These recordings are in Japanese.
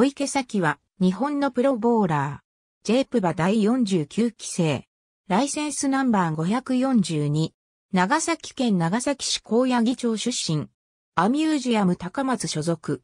小池咲は、日本のプロボーラー。ジェイプバ第49期生。ライセンスナンバー542。長崎県長崎市高野議長出身。アミュージアム高松所属。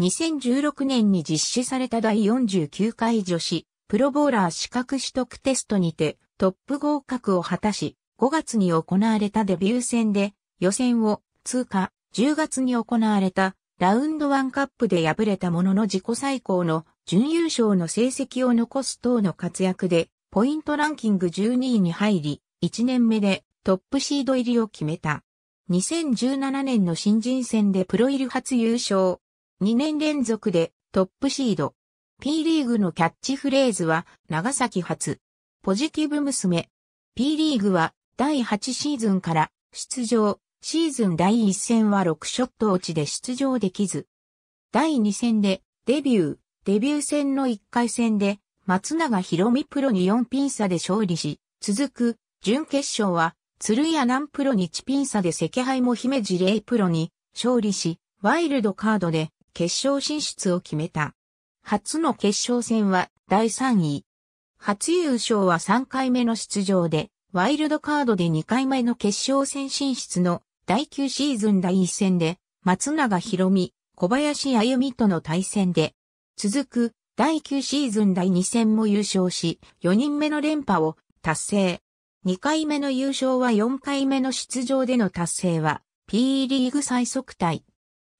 2016年に実施された第49回女子プロボーラー資格取得テストにてトップ合格を果たし、5月に行われたデビュー戦で予選を通過、10月に行われたラウンド1カップで敗れたものの自己最高の準優勝の成績を残す等の活躍で、ポイントランキング12位に入り、1年目でトップシード入りを決めた。2017年の新人戦でプロ入り初優勝。2年連続でトップシード。P リーグのキャッチフレーズは長崎発。ポジティブ娘。P リーグは第8シーズンから出場、シーズン第1戦は6ショット落ちで出場できず、第2戦でデビュー、デビュー戦の1回戦で松永博美プロに4ピン差で勝利し、続く準決勝は鶴屋南プロに1ピン差で赤杯も姫路イプロに勝利し、ワイルドカードで決勝進出を決めた。初の決勝戦は第3位。初優勝は3回目の出場で、ワイルドカードで2回目の決勝戦進出の第9シーズン第1戦で、松永博美、小林歩美との対戦で、続く第9シーズン第2戦も優勝し、4人目の連覇を達成。2回目の優勝は4回目の出場での達成は、P リーグ最速隊。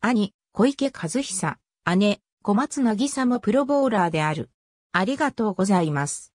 兄、小池和久、姉、小松渚もプロボーラーである。ありがとうございます。